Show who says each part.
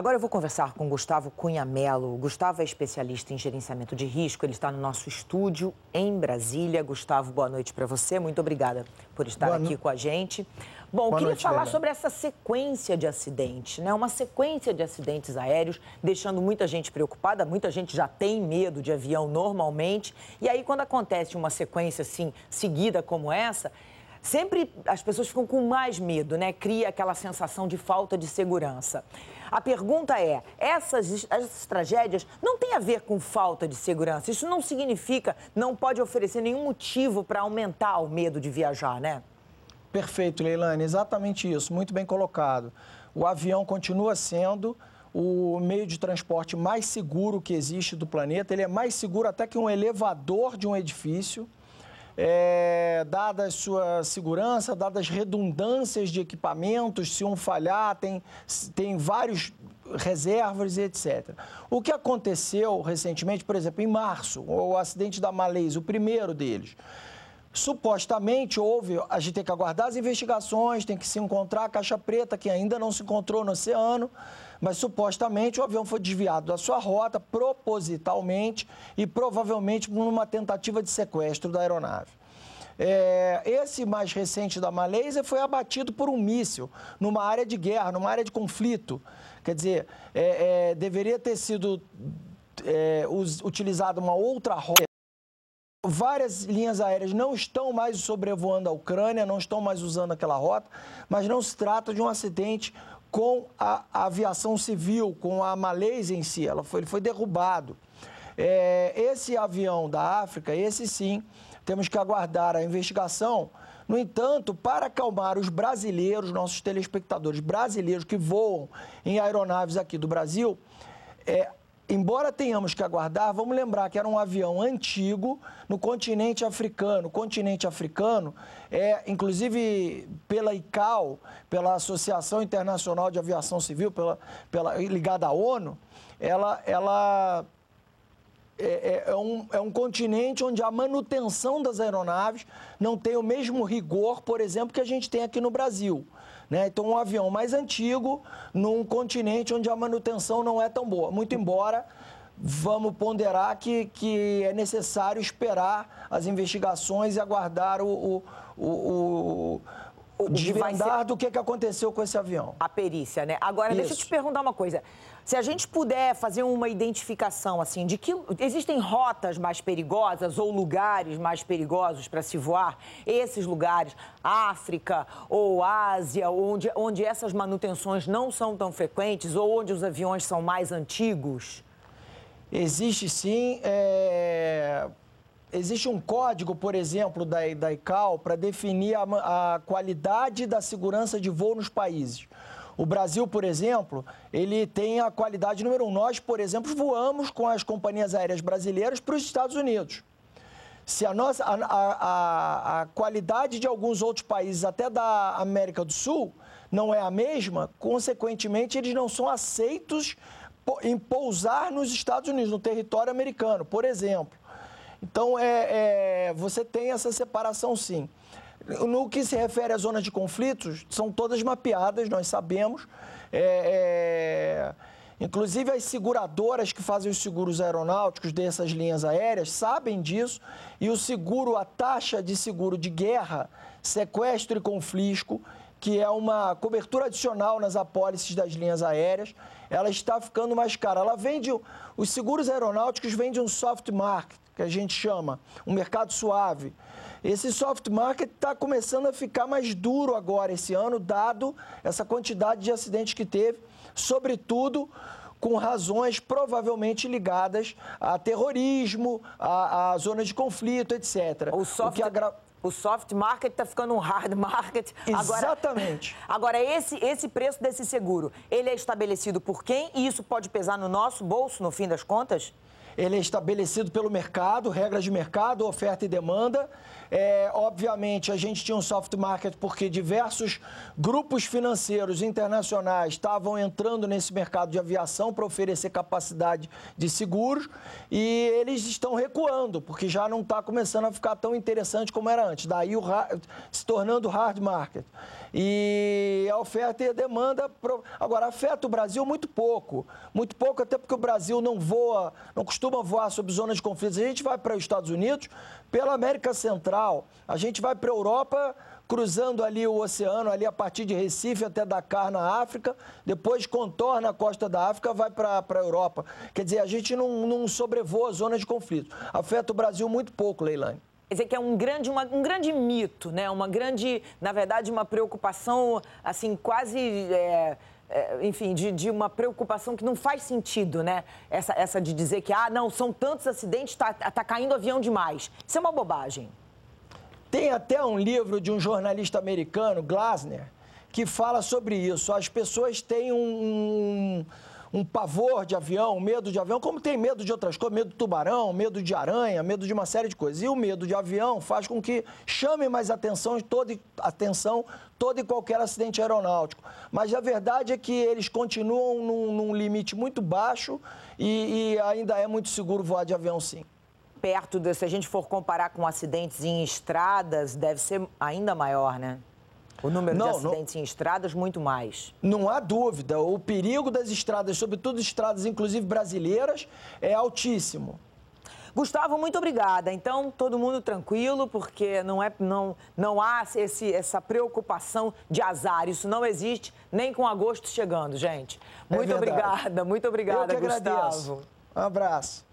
Speaker 1: Agora eu vou conversar com Gustavo Cunha Melo. Gustavo é especialista em gerenciamento de risco. Ele está no nosso estúdio em Brasília. Gustavo, boa noite para você. Muito obrigada por estar boa aqui no... com a gente. Bom, boa queria noite, falar sobre essa sequência de acidentes, né? Uma sequência de acidentes aéreos, deixando muita gente preocupada. Muita gente já tem medo de avião normalmente. E aí, quando acontece uma sequência assim seguida como essa, sempre as pessoas ficam com mais medo, né? Cria aquela sensação de falta de segurança. A pergunta é: essas, essas tragédias não têm a ver com falta de segurança. Isso não significa, não pode oferecer nenhum motivo para aumentar o medo de viajar, né?
Speaker 2: Perfeito, Leilane, exatamente isso, muito bem colocado. O avião continua sendo o meio de transporte mais seguro que existe do planeta, ele é mais seguro até que um elevador de um edifício é, dada a sua segurança, dadas redundâncias de equipamentos, se um falhar, tem, tem vários reservas e etc. O que aconteceu recentemente, por exemplo, em março, o acidente da Malaysia, o primeiro deles supostamente houve, a gente tem que aguardar as investigações, tem que se encontrar a caixa preta, que ainda não se encontrou no oceano, mas supostamente o avião foi desviado da sua rota propositalmente e provavelmente numa tentativa de sequestro da aeronave. É, esse mais recente da Malásia foi abatido por um míssil numa área de guerra, numa área de conflito. Quer dizer, é, é, deveria ter sido é, us, uma outra rota Várias linhas aéreas não estão mais sobrevoando a Ucrânia, não estão mais usando aquela rota, mas não se trata de um acidente com a aviação civil, com a Malaysia em si. Ela foi, ele foi derrubado. É, esse avião da África, esse sim, temos que aguardar a investigação. No entanto, para acalmar os brasileiros, nossos telespectadores brasileiros que voam em aeronaves aqui do Brasil, é, embora tenhamos que aguardar, vamos lembrar que era um avião antigo no continente africano. O continente africano é, inclusive, pela ICAO, pela Associação Internacional de Aviação Civil, pela, pela ligada à ONU, ela, ela é, é, é, um, é um continente onde a manutenção das aeronaves não tem o mesmo rigor, por exemplo, que a gente tem aqui no Brasil. Né? Então, um avião mais antigo num continente onde a manutenção não é tão boa. Muito embora vamos ponderar que, que é necessário esperar as investigações e aguardar o, o, o, o, o desvendar ser... do que, que aconteceu com esse avião.
Speaker 1: A perícia, né? Agora, Isso. deixa eu te perguntar uma coisa. Se a gente puder fazer uma identificação assim de que existem rotas mais perigosas ou lugares mais perigosos para se voar, esses lugares, África ou Ásia, onde, onde essas manutenções não são tão frequentes ou onde os
Speaker 2: aviões são mais antigos? Existe sim. É... Existe um código, por exemplo, da, da ICAO para definir a, a qualidade da segurança de voo nos países. O Brasil, por exemplo, ele tem a qualidade número um. Nós, por exemplo, voamos com as companhias aéreas brasileiras para os Estados Unidos. Se a, nossa, a, a, a qualidade de alguns outros países, até da América do Sul, não é a mesma, consequentemente, eles não são aceitos em pousar nos Estados Unidos, no território americano, por exemplo. Então, é, é, você tem essa separação, sim. No que se refere às zonas de conflitos, são todas mapeadas, nós sabemos. É, é, inclusive, as seguradoras que fazem os seguros aeronáuticos dessas linhas aéreas sabem disso. E o seguro, a taxa de seguro de guerra, sequestro e conflisco, que é uma cobertura adicional nas apólices das linhas aéreas, ela está ficando mais cara. Ela vende, os seguros aeronáuticos vendem um soft market, que a gente chama, um mercado suave. Esse soft market está começando a ficar mais duro agora esse ano, dado essa quantidade de acidentes que teve, sobretudo com razões provavelmente ligadas a terrorismo, a, a zona de conflito, etc. O soft, o agra... O soft market está ficando um hard market.
Speaker 1: Exatamente. Agora, agora, esse, esse preço desse seguro, ele é estabelecido por quem?
Speaker 2: E isso pode pesar no nosso bolso, no fim das contas? Ele é estabelecido pelo mercado, regras de mercado, oferta e demanda. É, obviamente, a gente tinha um soft market porque diversos grupos financeiros internacionais estavam entrando nesse mercado de aviação para oferecer capacidade de seguros e eles estão recuando, porque já não está começando a ficar tão interessante como era daí o se tornando hard market. E a oferta e a demanda. Pro... Agora, afeta o Brasil muito pouco. Muito pouco, até porque o Brasil não voa, não costuma voar sobre zonas de conflitos. A gente vai para os Estados Unidos pela América Central, a gente vai para a Europa cruzando ali o oceano, ali a partir de Recife até Dakar, na África, depois contorna a costa da África, vai para a Europa. Quer dizer, a gente não, não sobrevoa zonas de conflito. Afeta o Brasil muito pouco, Leilani.
Speaker 1: Quer dizer que é um grande, uma, um grande mito, né? Uma grande, na verdade, uma preocupação, assim, quase... É, é, enfim, de, de, uma preocupação que não faz sentido, né? Essa, essa de dizer que, ah, não, são tantos acidentes, está tá caindo avião demais. Isso é uma bobagem.
Speaker 2: Tem até um livro de um jornalista americano, Glasner, que fala sobre isso. As pessoas têm um, um pavor de avião, um medo de avião, como tem medo de outras coisas, medo de tubarão, medo de aranha, medo de uma série de coisas. E o medo de avião faz com que chame mais atenção toda, atenção todo e qualquer acidente aeronáutico. Mas a verdade é que eles continuam num, num limite muito baixo e, e ainda é muito seguro voar de avião, sim
Speaker 1: perto, desse, se a gente for comparar com acidentes em estradas, deve ser ainda maior, né? O número não, de acidentes não, em estradas, muito mais.
Speaker 2: Não há dúvida. O perigo das estradas, sobretudo estradas, inclusive brasileiras, é altíssimo. Gustavo, muito
Speaker 1: obrigada. Então, todo mundo tranquilo, porque não, é, não, não há esse, essa preocupação de azar. Isso não existe nem com agosto chegando, gente. É muito é obrigada, muito obrigada, Gustavo. Agradeço.
Speaker 2: Um abraço.